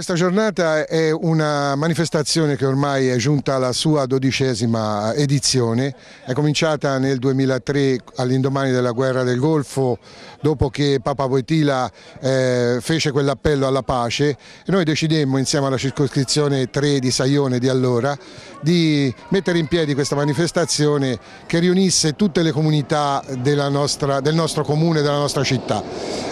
Questa giornata è una manifestazione che ormai è giunta alla sua dodicesima edizione, è cominciata nel 2003 all'indomani della guerra del Golfo, dopo che Papa Voitila eh, fece quell'appello alla pace e noi decidemmo insieme alla circoscrizione 3 di Saione di allora di mettere in piedi questa manifestazione che riunisse tutte le comunità nostra, del nostro comune, della nostra città.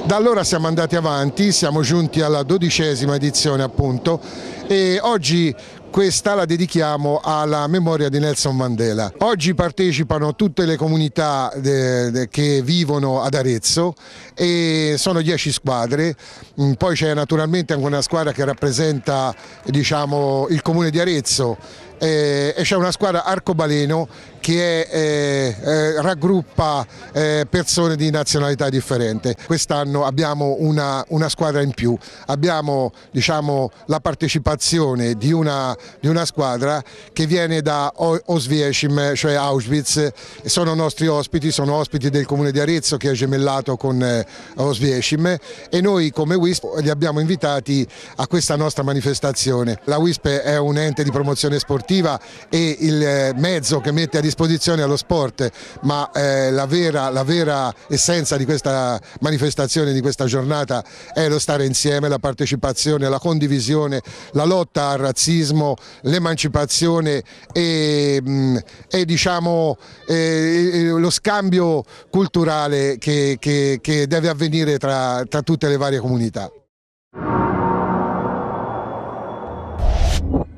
Da allora siamo andati avanti, siamo giunti alla dodicesima edizione trasmissione appunto e oggi questa la dedichiamo alla memoria di Nelson Mandela. Oggi partecipano tutte le comunità che vivono ad Arezzo e sono 10 squadre, mm, poi c'è naturalmente anche una squadra che rappresenta diciamo, il comune di Arezzo eh, e c'è una squadra arcobaleno che è, eh, eh, raggruppa eh, persone di nazionalità differente. Quest'anno abbiamo una, una, squadra in più, abbiamo diciamo, la partecipazione di una, di una, squadra che viene da Oswiecim, cioè Auschwitz, sono nostri ospiti, sono ospiti del comune di Arezzo che è gemellato con eh, Oswiecim e noi come WISP li abbiamo invitati a questa nostra manifestazione. La WISP è un ente di promozione sportiva sportiva e il eh, mezzo che mette a disposizione allo sport, ma eh, la, vera, la, vera, essenza di questa manifestazione, di questa giornata è lo stare insieme, la partecipazione, la condivisione, la lotta al razzismo, l'emancipazione e, mm, e diciamo, eh, eh, lo scambio culturale che, che, che deve avvenire tra, tra tutte le varie comunità. you